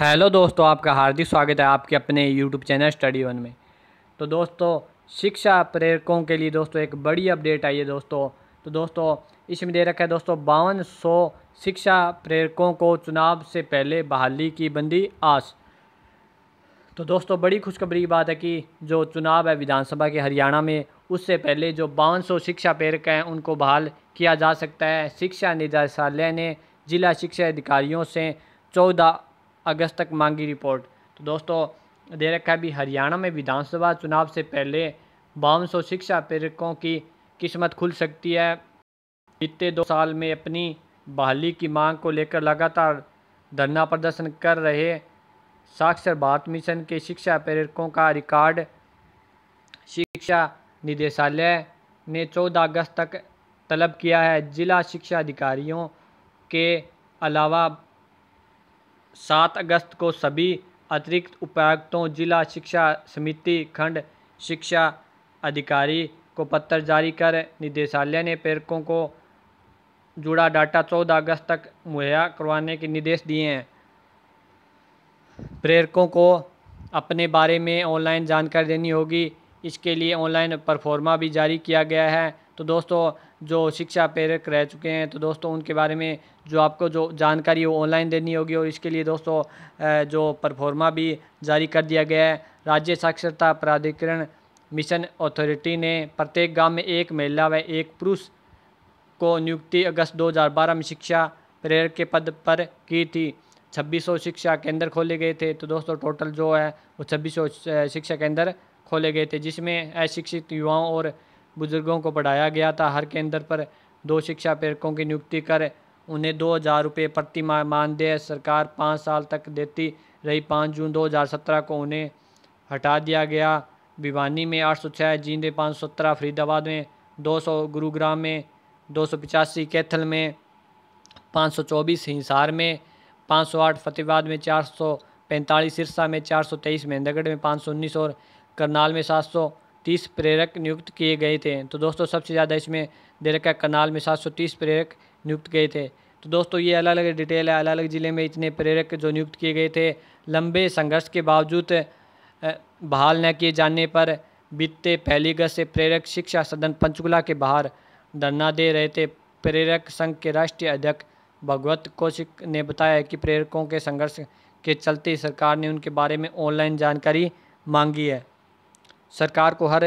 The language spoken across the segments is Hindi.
हेलो दोस्तों आपका हार्दिक स्वागत है आपके अपने यूट्यूब चैनल स्टडी वन में तो दोस्तों शिक्षा प्रेरकों के लिए दोस्तों एक बड़ी अपडेट आई है दोस्तों तो दोस्तों इसमें दे रखा है दोस्तों बावन सौ शिक्षा प्रेरकों को चुनाव से पहले बहाली की बंदी आस तो दोस्तों बड़ी खुशखबरी की बात है कि जो चुनाव है विधानसभा के हरियाणा में उससे पहले जो बावन सौ शिक्षा प्रेरक हैं उनको बहाल किया जा सकता है शिक्षा निदेशालय ने जिला शिक्षा अधिकारियों से चौदह अगस्त तक मांगी रिपोर्ट तो दोस्तों दे रखा है भी हरियाणा में विधानसभा चुनाव से पहले बावन सौ शिक्षा प्रेरकों की किस्मत खुल सकती है बीते दो साल में अपनी बहाली की मांग को लेकर लगातार धरना प्रदर्शन कर रहे साक्षर भारत मिशन के शिक्षा प्रेरकों का रिकॉर्ड शिक्षा निदेशालय ने 14 अगस्त तक तलब किया है जिला शिक्षा अधिकारियों के अलावा सात अगस्त को सभी अतिरिक्त उपायुक्तों जिला शिक्षा समिति खंड शिक्षा अधिकारी को पत्र जारी कर निदेशालय ने प्रेरकों को जुड़ा डाटा चौदह अगस्त तक मुहैया करवाने के निर्देश दिए हैं प्रेरकों को अपने बारे में ऑनलाइन जानकारी देनी होगी इसके लिए ऑनलाइन परफॉर्मा भी जारी किया गया है तो दोस्तों जो शिक्षा प्रेरक रह चुके हैं तो दोस्तों उनके बारे में जो आपको जो जानकारी वो ऑनलाइन देनी होगी और इसके लिए दोस्तों जो परफॉर्मा भी जारी कर दिया गया है राज्य साक्षरता प्राधिकरण मिशन अथॉरिटी ने प्रत्येक गांव में एक महिला व एक पुरुष को नियुक्ति अगस्त 2012 में शिक्षा प्रेरक के पद पर की थी 2600 शिक्षा केंद्र खोले गए थे तो दोस्तों टोटल जो है वो 2600 शिक्षा केंद्र खोले गए थे जिसमें अशिक्षित युवाओं और बुज़ुर्गों को बढ़ाया गया था हर केंद्र पर दो शिक्षा प्रेरकों की नियुक्ति कर उन्हें दो हज़ार रुपये प्रति माह मानदेय सरकार पाँच साल तक देती रही पाँच जून सत्रह को उन्हें हटा दिया गया भिवानी में आठ सौ छः जींदे पाँच सौ सत्रह फरीदाबाद में दो सौ गुरुग्राम में दो सौ पिचासी कैथल में पाँच सौ चौबीस हिसार में पाँच सौ आठ फतेहबाद में चार सौ पैंतालीस सिरसा में चार सौ तेईस महेंद्रगढ़ में पाँच सौ उन्नीस और करनाल में सात सौ तीस प्रेरक नियुक्त किए गए थे तो दोस्तों सबसे ज़्यादा इसमें दे रखा कनाल में सात सौ तीस प्रेरक नियुक्त गए थे तो दोस्तों ये अलग अलग डिटेल है अलग अलग ज़िले में इतने प्रेरक जो नियुक्त किए गए थे लंबे संघर्ष के बावजूद बहाल न किए जाने पर बीतते पहली अगस्त से प्रेरक शिक्षा सदन पंचकुला के बाहर धरना दे रहे थे प्रेरक संघ के राष्ट्रीय अध्यक्ष भगवत कौशिक ने बताया कि प्रेरकों के संघर्ष के चलते सरकार ने उनके बारे में ऑनलाइन जानकारी मांगी है सरकार को हर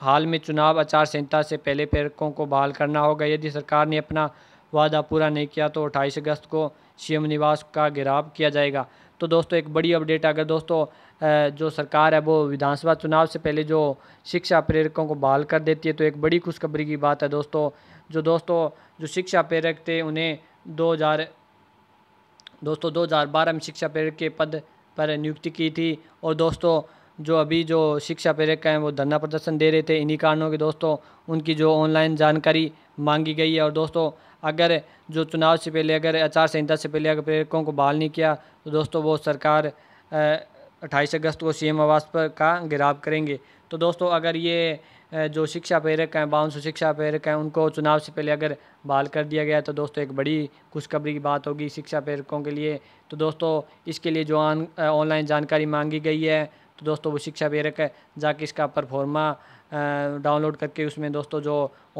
हाल में चुनाव आचार संहिता से पहले प्रेरकों को बहाल करना होगा यदि सरकार ने अपना वादा पूरा नहीं किया तो अट्ठाईस अगस्त को सीएम निवास का घेराव किया जाएगा तो दोस्तों एक बड़ी अपडेट अगर दोस्तों जो सरकार है वो विधानसभा चुनाव से पहले जो शिक्षा प्रेरकों को बहाल कर देती है तो एक बड़ी खुशखबरी की बात है दोस्तों जो दोस्तों जो शिक्षा प्रेरक थे उन्हें दो हज़ार दोस्तों बारह में शिक्षा प्रेरक के पद पर नियुक्ति की थी और दोस्तों जो अभी जो शिक्षा प्रेरक हैं वो धरना प्रदर्शन दे रहे थे इन्हीं कारणों के दोस्तों उनकी जो ऑनलाइन जानकारी मांगी गई है और दोस्तों अगर जो चुनाव से पहले अगर आचार संहिता से पहले अगर प्रेरकों को बहाल नहीं किया तो दोस्तों वो सरकार अट्ठाईस अगस्त को सीएम आवास पर का गिराव करेंगे तो दोस्तों अगर ये जो शिक्षा प्रेरक हैं बावन सौ शिक्षा प्रेरक हैं उनको चुनाव से पहले अगर बहाल कर दिया गया तो दोस्तों एक बड़ी खुशखबरी की बात होगी शिक्षा प्रेरकों के लिए तो दोस्तों इसके लिए जो ऑनलाइन जानकारी मांगी गई है तो दोस्तों वो शिक्षा है जाके इसका परफॉर्मा डाउनलोड करके उसमें दोस्तों जो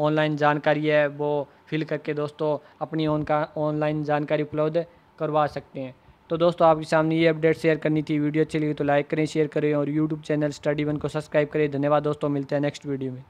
ऑनलाइन जानकारी है वो फिल करके दोस्तों अपनी ऑन का ऑनलाइन जानकारी उपलब्ध करवा सकते हैं तो दोस्तों आपके सामने ये अपडेट शेयर करनी थी वीडियो अच्छी लगी तो लाइक करें शेयर करें और यूट्यूब चैनल स्टडी वन को सब्सक्राइब करें धन्यवाद दोस्तों मिलते हैं नेक्स्ट वीडियो में